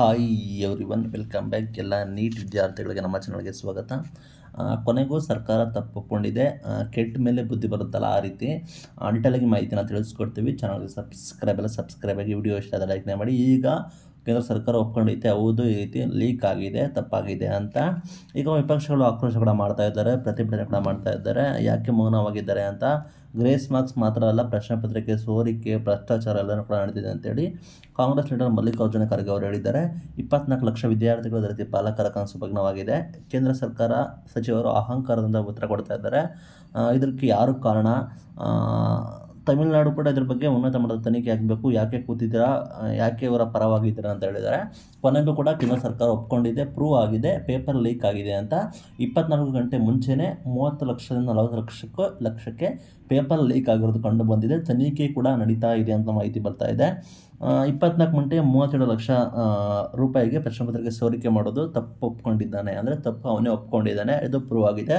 hi everyone welcome back ಎಲ್ಲ NEET ವಿದ್ಯಾರ್ಥಿಗಳಿಗೆ ನಮ್ಮ ಚಾನಲ್ಗೆ ಸ್ವಾಗತ ಕೊನೆಗೂ ಸರ್ಕಾರ ತಪ್ಪಿಕೊಂಡಿದೆ ಕೆಟ್ಟ ಮೇಲೆ ಬುದ್ಧಿ ಬರುತ್ತಲ್ಲ ಆ ರೀತಿ ಡಿಟೇಲಾಗಿ ಮಾಹಿತಿನ ತಿಳಿಸ್ಕೊಡ್ತೀವಿ ಚಾನಲ್ಗೆ ಸಬ್ಸ್ಕ್ರೈಬ್ ಎಲ್ಲ ಸಬ್ಸ್ಕ್ರೈಬ್ ಆಗಿ ವಿಡಿಯೋ ಇಷ್ಟ ಆದರೆ ಲೈಕ್ನೇ ಮಾಡಿ ಈಗ ಕೇಂದ್ರ ಸರ್ಕಾರ ಒಪ್ಕೊಂಡೈತೆ ಹೌದು ಈ ರೀತಿ ಲೀಕ್ ಆಗಿದೆ ತಪ್ಪಾಗಿದೆ ಅಂತ ಈಗ ವಿಪಕ್ಷಗಳು ಆಕ್ರೋಶ ಕೂಡ ಮಾಡ್ತಾ ಇದ್ದಾರೆ ಪ್ರತಿಭಟನೆ ಕೂಡ ಮಾಡ್ತಾ ಇದ್ದಾರೆ ಯಾಕೆ ಮೌನವಾಗಿದ್ದಾರೆ ಅಂತ ಗ್ರೇಸ್ ಮಾರ್ಕ್ಸ್ ಮಾತ್ರ ಅಲ್ಲ ಪ್ರಶ್ನೆ ಪತ್ರಿಕೆ ಸೋರಿಕೆ ಭ್ರಷ್ಟಾಚಾರ ಎಲ್ಲನೂ ಕೂಡ ನಡೆದಿದೆ ಅಂತೇಳಿ ಕಾಂಗ್ರೆಸ್ ಲೀಡರ್ ಮಲ್ಲಿಕಾರ್ಜುನ ಖರ್ಗೆ ಅವರು ಹೇಳಿದ್ದಾರೆ ಇಪ್ಪತ್ನಾಲ್ಕು ಲಕ್ಷ ವಿದ್ಯಾರ್ಥಿಗಳು ಅದರ ರೀತಿ ಪಾಲಕರ ಕನಸು ಭಗ್ನವಾಗಿದೆ ಕೇಂದ್ರ ಸರ್ಕಾರ ಸಚಿವರು ಅಹಂಕಾರದಿಂದ ಉತ್ತರ ಕೊಡ್ತಾ ಇದ್ದಾರೆ ಇದಕ್ಕೆ ಯಾರು ಕಾರಣ ತಮಿಳುನಾಡು ಕೂಡ ಇದ್ರ ಬಗ್ಗೆ ಉನ್ನತ ಮಟ್ಟದ ತನಿಖೆ ಆಗಬೇಕು ಯಾಕೆ ಕೂತಿದ್ದೀರಾ ಯಾಕೆ ಇವರ ಪರವಾಗಿದ್ದೀರಾ ಅಂತ ಹೇಳಿದ್ದಾರೆ ಕೊನೆಗೂ ಕೂಡ ಕೇಂದ್ರ ಸರ್ಕಾರ ಒಪ್ಕೊಂಡಿದೆ ಪ್ರೂವ್ ಆಗಿದೆ ಪೇಪರ್ ಲೀಕ್ ಆಗಿದೆ ಅಂತ ಇಪ್ಪತ್ನಾಲ್ಕು ಗಂಟೆ ಮುಂಚೆನೇ ಮೂವತ್ತು ಲಕ್ಷದಿಂದ ನಲವತ್ತು ಲಕ್ಷಕ್ಕೂ ಲಕ್ಷಕ್ಕೆ ಪೇಪರ್ ಲೀಕ್ ಆಗಿರೋದು ಕಂಡು ಬಂದಿದೆ ತನಿಖೆ ಕೂಡ ನಡೀತಾ ಇದೆ ಅಂತ ಮಾಹಿತಿ ಬರ್ತಾ ಇದೆ ಇಪ್ಪತ್ನಾಲ್ಕು ಗಂಟೆ ಮೂವತ್ತೆರಡು ಲಕ್ಷ ರೂಪಾಯಿಗೆ ಪ್ರಶ್ನೆ ಪತ್ರಿಕೆ ಸೋರಿಕೆ ಮಾಡೋದು ತಪ್ಪು ಒಪ್ಕೊಂಡಿದ್ದಾನೆ ಅಂದರೆ ತಪ್ಪು ಅವನೇ ಒಪ್ಕೊಂಡಿದ್ದಾನೆ ಇದು ಪ್ರೂವ್ ಆಗಿದೆ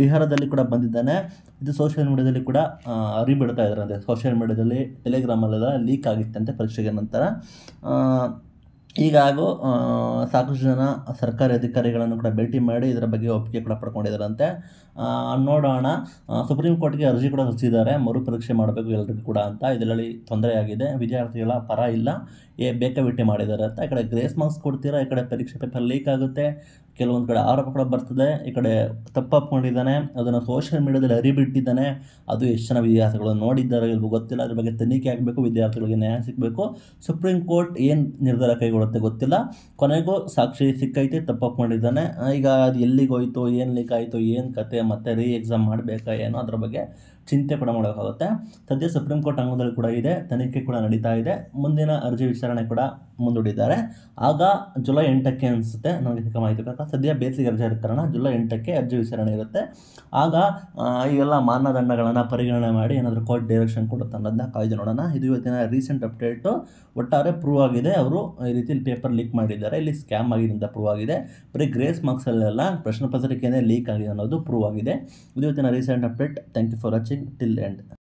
ಬಿಹಾರದಲ್ಲಿ ಕೂಡ ಬಂದಿದ್ದಾನೆ ಇದು ಸೋಷಿಯಲ್ ಮೀಡ್ಯಾದಲ್ಲಿ ಕೂಡ ಅರಿಬಿಡ್ತಾ ಇದ್ದಾರೆ ಅಂದರೆ ಸೋಷಿಯಲ್ ಮೀಡಿಯಾದಲ್ಲಿ ಟೆಲಿಗ್ರಾಮಲ್ಲೆಲ್ಲ ಲೀಕ್ ಆಗಿತ್ತಂತೆ ಪರೀಕ್ಷೆಗೆ ನಂತರ ಈಗಾಗೂ ಸಾಕಷ್ಟು ಜನ ಸರ್ಕಾರಿ ಅಧಿಕಾರಿಗಳನ್ನು ಕೂಡ ಭೇಟಿ ಮಾಡಿ ಇದರ ಬಗ್ಗೆ ಒಪ್ಪಿಗೆ ಕೂಡ ಪಡ್ಕೊಂಡಿದ್ದಾರಂತೆ ನೋಡೋಣ ಸುಪ್ರೀಂ ಕೋರ್ಟ್ಗೆ ಅರ್ಜಿ ಕೂಡ ಸಲ್ಲಿಸಿದ್ದಾರೆ ಮರುಪರೀಕ್ಷೆ ಮಾಡಬೇಕು ಎಲ್ರಿಗೂ ಕೂಡ ಅಂತ ಇದರಲ್ಲಿ ತೊಂದರೆಯಾಗಿದೆ ವಿದ್ಯಾರ್ಥಿಗಳ ಪರ ಇಲ್ಲ ಏ ಭೇಟಿ ಮಾಡಿದ್ದಾರೆ ಅಂತ ಈ ಕಡೆ ಗ್ರೇಸ್ ಮಾರ್ಕ್ಸ್ ಕೊಡ್ತೀರಾ ಈ ಕಡೆ ಪರೀಕ್ಷೆ ಪೇಪರ್ ಲೀಕ್ ಆಗುತ್ತೆ ಕೆಲವೊಂದು ಕಡೆ ಆರೋಪ ಕೂಡ ಬರ್ತದೆ ಈ ಕಡೆ ತಪ್ಪಾಕೊಂಡಿದ್ದಾನೆ ಅದನ್ನು ಸೋಷಿಯಲ್ ಮೀಡಿಯಾದಲ್ಲಿ ಅರಿಬಿಟ್ಟಿದ್ದಾನೆ ಅದು ಎಷ್ಟು ಜನ ವಿದ್ಯಾರ್ಥಿಗಳು ನೋಡಿದ್ದಾರೆ ಗೊತ್ತಿಲ್ಲ ಅದ್ರ ಬಗ್ಗೆ ತನಿಖೆ ಆಗಬೇಕು ವಿದ್ಯಾರ್ಥಿಗಳಿಗೆ ನ್ಯಾಯ ಸಿಗಬೇಕು ಸುಪ್ರೀಂ ಕೋರ್ಟ್ ಏನು ನಿರ್ಧಾರ ಕೈಗೊಳ್ಳುತ್ತೆ ಮಾಡುತ್ತೆ ಗೊತ್ತಿಲ್ಲ ಕೊನೆಗೂ ಸಾಕ್ಷಿ ಸಿಕ್ಕೈತೆ ತಪ್ಪಪ್ಪು ಮಾಡಿದ್ದಾನೆ ಈಗ ಅದು ಎಲ್ಲಿಗೆ ಹೋಯ್ತು ಏನು ಲೀಕ್ ಆಯಿತು ಏನು ಕತೆ ಮತ್ತು ರೀ ಎಕ್ಸಾಮ್ ಮಾಡಬೇಕಾ ಏನೋ ಅದ್ರ ಬಗ್ಗೆ ಚಿಂತೆ ಕೂಡ ಮಾಡೋಕ್ಕಾಗುತ್ತೆ ಸದ್ಯ ಸುಪ್ರೀಂ ಕೋರ್ಟ್ ಅಂಗದಲ್ಲಿ ಕೂಡ ಇದೆ ತನಿಖೆ ಕೂಡ ನಡೀತಾ ಇದೆ ಮುಂದಿನ ಅರ್ಜಿ ವಿಚಾರಣೆ ಕೂಡ ಮುಂದೂಡಿದ್ದಾರೆ ಆಗ ಜುಲೈ ಎಂಟಕ್ಕೆ ಅನಿಸುತ್ತೆ ನನಗೆ ಸಿಕ್ಕ ಮಾಹಿತಿ ಪ್ರಕಾರ ಸದ್ಯ ಬೇಸಿಗೆ ರಜೆ ಇರೋ ಕಾರಣ ಜುಲೈ ಎಂಟಕ್ಕೆ ಅರ್ಜಿ ವಿಚಾರಣೆ ಇರುತ್ತೆ ಆಗ ಇವೆಲ್ಲ ಮಾನದಂಡಗಳನ್ನು ಪರಿಗಣನೆ ಮಾಡಿ ಏನಾದರೂ ಕೋರ್ಟ್ ಡೈರೆಕ್ಷನ್ ಕೊಡುತ್ತೆ ಅನ್ನೋದನ್ನ ಕಾಯ್ದು ನೋಡೋಣ ಇದು ಇವತ್ತಿನ ರೀಸೆಂಟ್ ಅಪ್ಡೇಟು ಒಟ್ಟಾರೆ ಪ್ರೂವ್ ಆಗಿದೆ ಅವರು ಈ ರೀತಿ ಪೇಪರ್ ಲೀಕ್ ಮಾಡಿದ್ದಾರೆ ಇಲ್ಲಿ ಸ್ಕ್ಯಾಮ್ ಆಗಿದೆ ಪ್ರೂವ್ ಆಗಿದೆ ಬರೀ ಗ್ರೇಸ್ ಮಾರ್ಕ್ಸಲ್ಲೆಲ್ಲ ಪ್ರಶ್ನೆ ಪತ್ರಿಕೆಯೇ ಲೀಕ್ ಆಗಿದೆ ಅನ್ನೋದು ಪ್ರೂವ್ ಆಗಿದೆ ಇದು ಇವತ್ತಿನ recent update thank you for watching till end